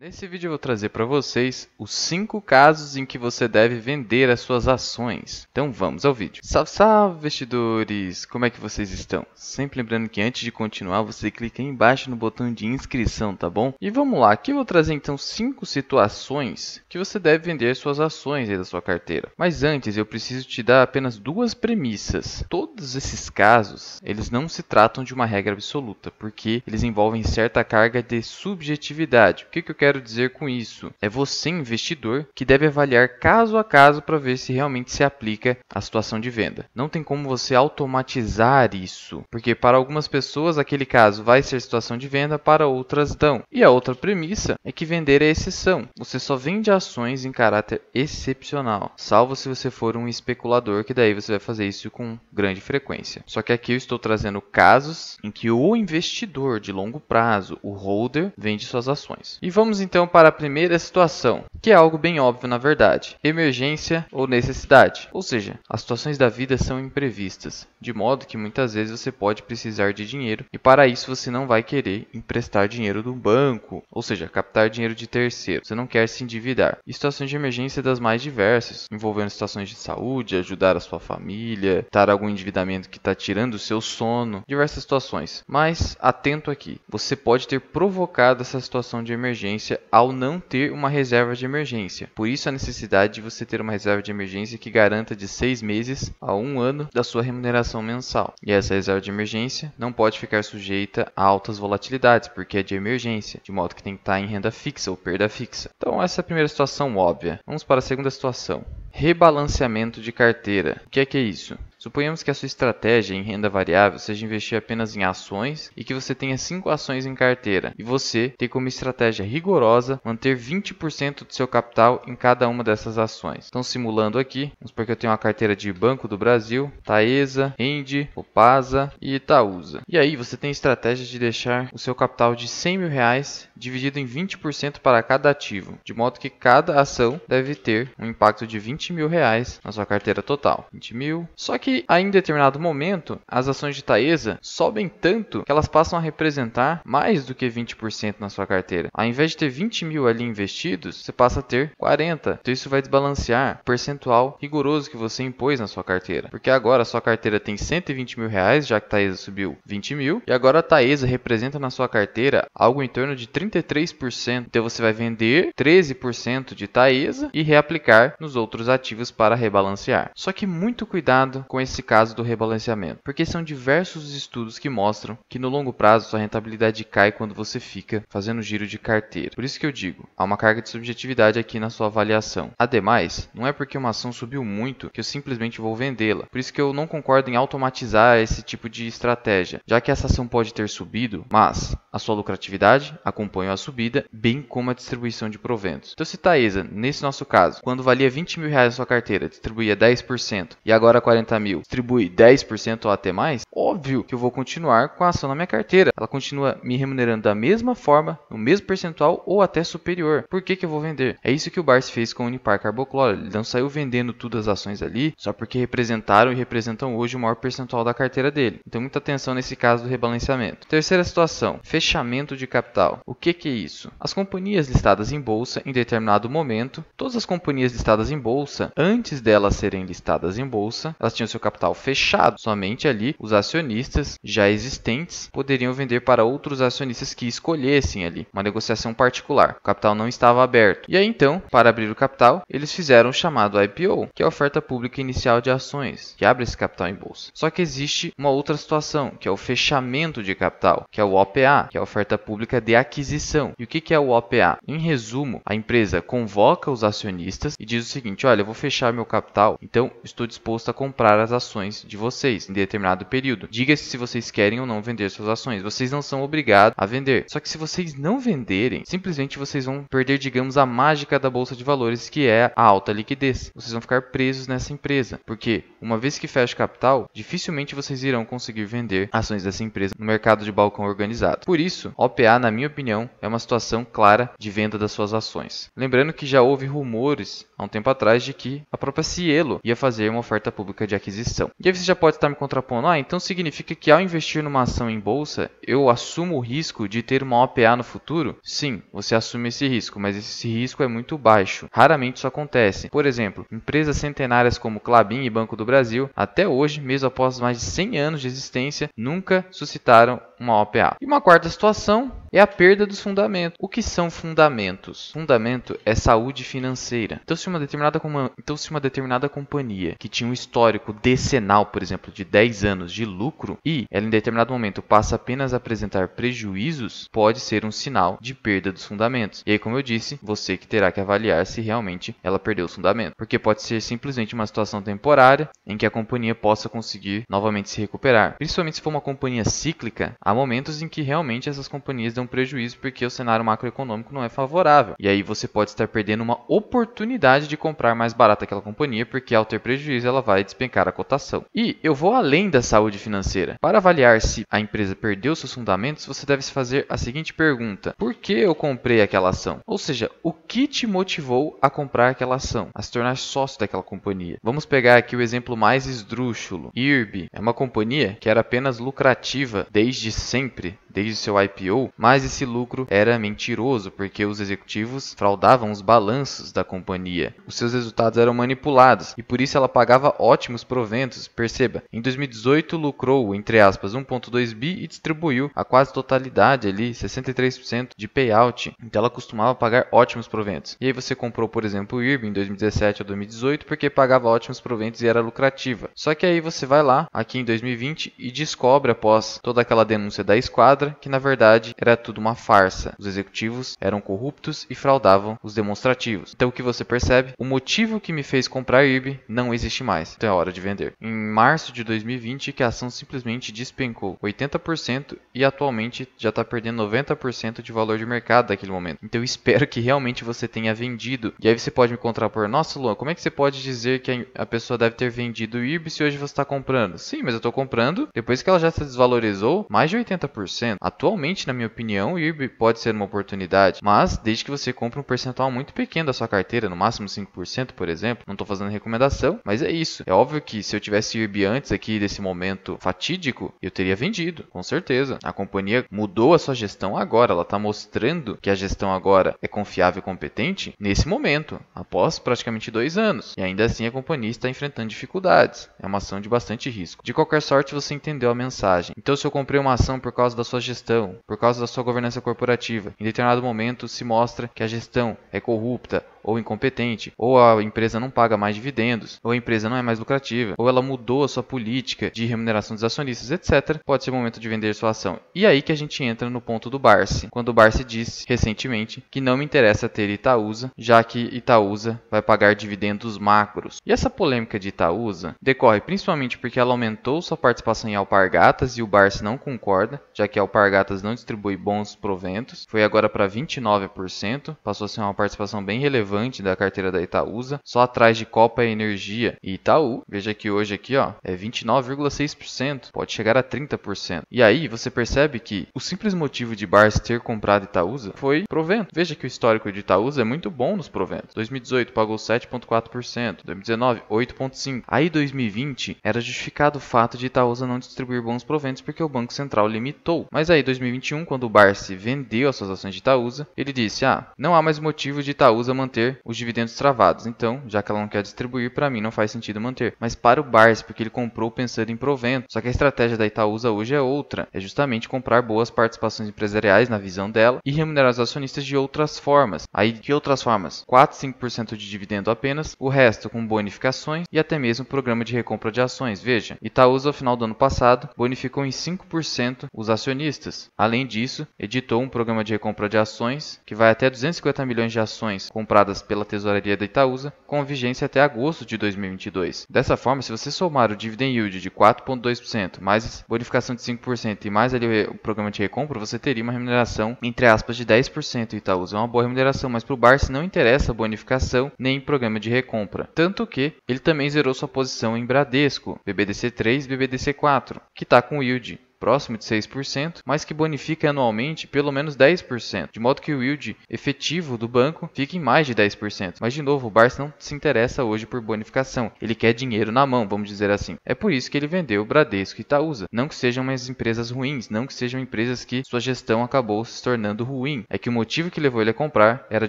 Nesse vídeo eu vou trazer para vocês os 5 casos em que você deve vender as suas ações. Então vamos ao vídeo. Salve, salve investidores! Como é que vocês estão? Sempre lembrando que antes de continuar você clica aí embaixo no botão de inscrição, tá bom? E vamos lá, aqui eu vou trazer então 5 situações que você deve vender suas ações da sua carteira. Mas antes eu preciso te dar apenas duas premissas. Todos esses casos, eles não se tratam de uma regra absoluta, porque eles envolvem certa carga de subjetividade. O que, que eu quero quero dizer com isso? É você, investidor, que deve avaliar caso a caso para ver se realmente se aplica a situação de venda. Não tem como você automatizar isso, porque para algumas pessoas aquele caso vai ser situação de venda, para outras não. E a outra premissa é que vender é exceção. Você só vende ações em caráter excepcional, salvo se você for um especulador, que daí você vai fazer isso com grande frequência. Só que aqui eu estou trazendo casos em que o investidor de longo prazo, o holder, vende suas ações. E vamos Vamos então para a primeira situação, que é algo bem óbvio na verdade: emergência ou necessidade. Ou seja, as situações da vida são imprevistas, de modo que muitas vezes você pode precisar de dinheiro e para isso você não vai querer emprestar dinheiro do banco, ou seja, captar dinheiro de terceiro. Você não quer se endividar. E situações de emergência das mais diversas, envolvendo situações de saúde, ajudar a sua família, estar algum endividamento que está tirando o seu sono, diversas situações. Mas atento aqui, você pode ter provocado essa situação de emergência emergência ao não ter uma reserva de emergência. Por isso a necessidade de você ter uma reserva de emergência que garanta de seis meses a um ano da sua remuneração mensal. E essa reserva de emergência não pode ficar sujeita a altas volatilidades, porque é de emergência, de modo que tem que estar em renda fixa ou perda fixa. Então essa é a primeira situação óbvia. Vamos para a segunda situação. Rebalanceamento de carteira. O que é que é isso? Suponhamos que a sua estratégia em renda variável seja investir apenas em ações e que você tenha 5 ações em carteira e você tem como estratégia rigorosa manter 20% do seu capital em cada uma dessas ações. Então, simulando aqui, vamos supor que eu tenho uma carteira de Banco do Brasil, Taesa, Endi, Opasa e Itaúsa. E aí você tem a estratégia de deixar o seu capital de 100 mil reais dividido em 20% para cada ativo, de modo que cada ação deve ter um impacto de 20 mil reais na sua carteira total. 20 mil. Só que que, em determinado momento, as ações de Taesa sobem tanto que elas passam a representar mais do que 20% na sua carteira. Ao invés de ter 20 mil ali investidos, você passa a ter 40. Então isso vai desbalancear o percentual rigoroso que você impôs na sua carteira. Porque agora a sua carteira tem 120 mil reais, já que Taesa subiu 20 mil, e agora a Taesa representa na sua carteira algo em torno de 33%. Então você vai vender 13% de Taesa e reaplicar nos outros ativos para rebalancear. Só que muito cuidado com esse caso do rebalanceamento, porque são diversos os estudos que mostram que no longo prazo sua rentabilidade cai quando você fica fazendo giro de carteira. Por isso que eu digo, há uma carga de subjetividade aqui na sua avaliação. Ademais, não é porque uma ação subiu muito que eu simplesmente vou vendê-la. Por isso que eu não concordo em automatizar esse tipo de estratégia, já que essa ação pode ter subido, mas a sua lucratividade acompanha a subida, bem como a distribuição de proventos. Então, se Taesa, tá nesse nosso caso, quando valia 20 mil reais a sua carteira, distribuía 10% e agora 40 mil distribui 10% ou até mais, óbvio que eu vou continuar com a ação na minha carteira. Ela continua me remunerando da mesma forma, no mesmo percentual ou até superior. Por que, que eu vou vender? É isso que o Barsi fez com o Unipar Carbocolor. Ele não saiu vendendo todas as ações ali só porque representaram e representam hoje o maior percentual da carteira dele. Então, muita atenção nesse caso do rebalanceamento. Terceira situação: fechamento de capital. O que, que é isso? As companhias listadas em bolsa em determinado momento, todas as companhias listadas em bolsa, antes delas serem listadas em bolsa, elas tinham seu capital fechado. Somente ali os acionistas já existentes poderiam vender para outros acionistas que escolhessem ali, uma negociação particular. O capital não estava aberto. E aí então, para abrir o capital, eles fizeram o chamado IPO, que é a oferta pública inicial de ações, que abre esse capital em bolsa. Só que existe uma outra situação, que é o fechamento de capital, que é o OPA, que é a oferta pública de aquisição. E o que é o OPA? Em resumo, a empresa convoca os acionistas e diz o seguinte: olha, eu vou fechar meu capital, então estou disposto a comprar as ações de vocês em determinado período. Diga-se se vocês querem ou não vender suas ações. Vocês não são obrigados a vender. Só que se vocês não venderem, simplesmente vocês vão perder, digamos, a mágica da bolsa de valores, que é a alta liquidez. Vocês vão ficar presos nessa empresa, porque uma vez que fecha o capital, dificilmente vocês irão conseguir vender ações dessa empresa no mercado de balcão organizado. Por isso, OPA, na minha opinião, é uma situação clara de venda das suas ações. Lembrando que já houve rumores há um tempo atrás de que a própria Cielo ia fazer uma oferta pública de aquisição. E aí você já pode estar me contrapondo, ah, então significa que ao investir numa ação em bolsa, eu assumo o risco de ter uma OPA no futuro? Sim, você assume esse risco, mas esse risco é muito baixo. Raramente isso acontece. Por exemplo, empresas centenárias como Clabin e Banco do Brasil, até hoje, mesmo após mais de 100 anos de existência, nunca suscitaram uma OPA. E uma quarta situação é a perda dos fundamentos. O que são fundamentos? Fundamento é saúde financeira. Então se uma determinada, então, se uma determinada companhia que tinha um histórico decenal, por exemplo, de 10 anos de lucro e ela em determinado momento passa apenas a apresentar prejuízos, pode ser um sinal de perda dos fundamentos. E aí, como eu disse, você que terá que avaliar se realmente ela perdeu os fundamentos, porque pode ser simplesmente uma situação temporária em que a companhia possa conseguir novamente se recuperar. Principalmente se for uma companhia cíclica, há momentos em que realmente essas companhias dão um prejuízo porque o cenário macroeconômico não é favorável. E aí você pode estar perdendo uma oportunidade de comprar mais barato aquela companhia, porque ao ter prejuízo ela vai despencar a cotação. E eu vou além da saúde financeira. Para avaliar se a empresa perdeu seus fundamentos, você deve se fazer a seguinte pergunta: por que eu comprei aquela ação? Ou seja, o que te motivou a comprar aquela ação, a se tornar sócio daquela companhia? Vamos pegar aqui o exemplo mais esdrúxulo. IRB é uma companhia que era apenas lucrativa desde sempre, desde seu IPO, mas mas esse lucro era mentiroso, porque os executivos fraudavam os balanços da companhia. Os seus resultados eram manipulados e por isso ela pagava ótimos proventos. Perceba, em 2018 lucrou, entre aspas, 1.2 bi e distribuiu a quase totalidade ali, 63% de payout. Então ela costumava pagar ótimos proventos. E aí você comprou, por exemplo, o IRB em 2017 ou 2018 porque pagava ótimos proventos e era lucrativa. Só que aí você vai lá, aqui em 2020, e descobre após toda aquela denúncia da esquadra que na verdade era tudo uma farsa. Os executivos eram corruptos e fraudavam os demonstrativos. Então o que você percebe? O motivo que me fez comprar a IRB não existe mais. Então é hora de vender. Em março de 2020 que a ação simplesmente despencou 80% e atualmente já está perdendo 90% de valor de mercado daquele momento. Então eu espero que realmente você tenha vendido. E aí você pode me contrapor, nossa Luan, como é que você pode dizer que a pessoa deve ter vendido o IRB se hoje você está comprando? Sim, mas eu estou comprando depois que ela já se desvalorizou mais de 80%. Atualmente, na minha opinião, opinião pode ser uma oportunidade, mas desde que você compre um percentual muito pequeno da sua carteira, no máximo 5%, por exemplo, não estou fazendo recomendação, mas é isso. É óbvio que se eu tivesse IRB antes aqui desse momento fatídico, eu teria vendido, com certeza. A companhia mudou a sua gestão agora, ela está mostrando que a gestão agora é confiável e competente nesse momento, após praticamente dois anos. E ainda assim a companhia está enfrentando dificuldades. É uma ação de bastante risco. De qualquer sorte, você entendeu a mensagem. Então, se eu comprei uma ação por causa da sua gestão, por causa da sua sua governança corporativa. Em determinado momento, se mostra que a gestão é corrupta ou incompetente, ou a empresa não paga mais dividendos, ou a empresa não é mais lucrativa, ou ela mudou a sua política de remuneração dos acionistas, etc. Pode ser o momento de vender sua ação. E aí que a gente entra no ponto do Barsi, quando o Barsi disse recentemente que não me interessa ter Itaúsa, já que Itaúsa vai pagar dividendos macros. E essa polêmica de Itaúsa decorre principalmente porque ela aumentou sua participação em Alpargatas e o Barsi não concorda, já que Alpargatas não distribui bons proventos, foi agora para 29%, passou a ser uma participação bem relevante da carteira da Itaúsa, só atrás de Copa Energia e Itaú. Veja que hoje aqui ó, é 29,6%, pode chegar a 30%. E aí você percebe que o simples motivo de Bars ter comprado Itaúsa foi provento. Veja que o histórico de Itaúsa é muito bom nos proventos. 2018 pagou 7,4%, 2019 8,5%. Aí 2020 era justificado o fato de Itaúsa não distribuir bons proventos porque o Banco Central limitou. Mas aí 2021, quando o Barsi vendeu as suas ações de Itaúsa, ele disse: Ah, não há mais motivo de Itaúsa manter os dividendos travados, então, já que ela não quer distribuir, para mim não faz sentido manter. Mas para o Barsi, porque ele comprou pensando em provento. Só que a estratégia da Itaúsa hoje é outra: é justamente comprar boas participações empresariais na visão dela e remunerar os acionistas de outras formas. Aí, de outras formas? 4, 5% de dividendo apenas, o resto com bonificações e até mesmo programa de recompra de ações. Veja, Itaúsa, ao final do ano passado, bonificou em 5% os acionistas. Além disso, editou um programa de recompra de ações que vai até 250 milhões de ações compradas pela tesouraria da Itaúsa, com vigência até agosto de 2022. Dessa forma, se você somar o dividend yield de 4,2%, mais bonificação de 5% e mais ali o programa de recompra, você teria uma remuneração entre aspas de 10% Itaúsa. É uma boa remuneração, mas para o Barça não interessa a bonificação nem programa de recompra. Tanto que ele também zerou sua posição em Bradesco, BBDC3 e BBDC4, que está com yield próximo de 6%, mas que bonifica anualmente pelo menos 10%, de modo que o yield efetivo do banco fica em mais de 10%. Mas de novo, o Barça não se interessa hoje por bonificação, ele quer dinheiro na mão, vamos dizer assim. É por isso que ele vendeu o Bradesco e Itaúsa. Não que sejam as empresas ruins, não que sejam empresas que sua gestão acabou se tornando ruim, é que o motivo que levou ele a comprar era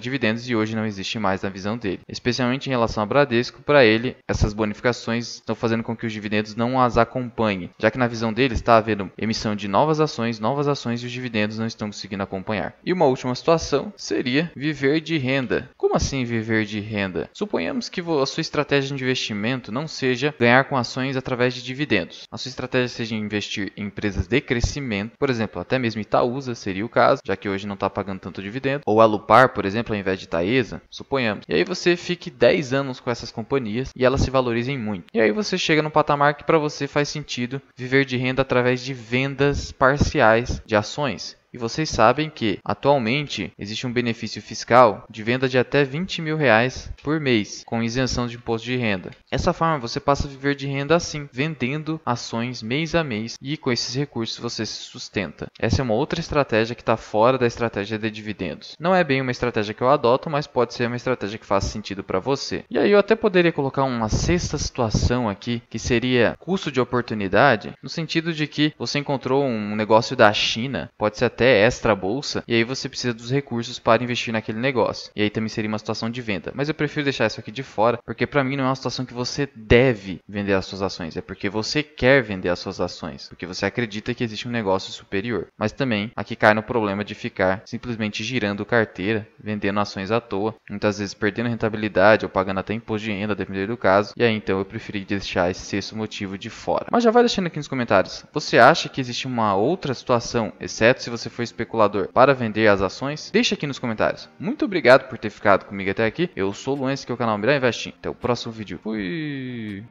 dividendos e hoje não existe mais na visão dele. Especialmente em relação a Bradesco, para ele essas bonificações estão fazendo com que os dividendos não as acompanhem, já que na visão dele está havendo emissão de novas ações, novas ações e os dividendos não estão conseguindo acompanhar. E uma última situação seria viver de renda. Como assim viver de renda? Suponhamos que a sua estratégia de investimento não seja ganhar com ações através de dividendos. A sua estratégia seja investir em empresas de crescimento, por exemplo, até mesmo Itaúsa seria o caso, já que hoje não está pagando tanto dividendo, ou Alupar, por exemplo, ao invés de Taesa, suponhamos. E aí você fique 10 anos com essas companhias e elas se valorizem muito. E aí você chega num patamar que para você faz sentido viver de renda através de vendas vendas parciais de ações e vocês sabem que, atualmente, existe um benefício fiscal de venda de até 20 mil reais por mês, com isenção de imposto de renda. Essa forma, você passa a viver de renda assim, vendendo ações mês a mês e com esses recursos você se sustenta. Essa é uma outra estratégia que está fora da estratégia de dividendos. Não é bem uma estratégia que eu adoto, mas pode ser uma estratégia que faz sentido para você. E aí eu até poderia colocar uma sexta situação aqui, que seria custo de oportunidade, no sentido de que você encontrou um negócio da China, pode ser até até extra bolsa, e aí você precisa dos recursos para investir naquele negócio. E aí também seria uma situação de venda. Mas eu prefiro deixar isso aqui de fora, porque para mim não é uma situação que você deve vender as suas ações, é porque você quer vender as suas ações, porque você acredita que existe um negócio superior. Mas também aqui cai no problema de ficar simplesmente girando carteira, vendendo ações à toa, muitas vezes perdendo rentabilidade ou pagando até imposto de renda, dependendo do caso. E aí então eu preferi deixar esse sexto motivo de fora. Mas já vai deixando aqui nos comentários. Você acha que existe uma outra situação, exceto se você você foi especulador para vender as ações? Deixa aqui nos comentários. Muito obrigado por ter ficado comigo até aqui. Eu sou o Luense, que é o canal Mirar Investing. Até o próximo vídeo. Fui!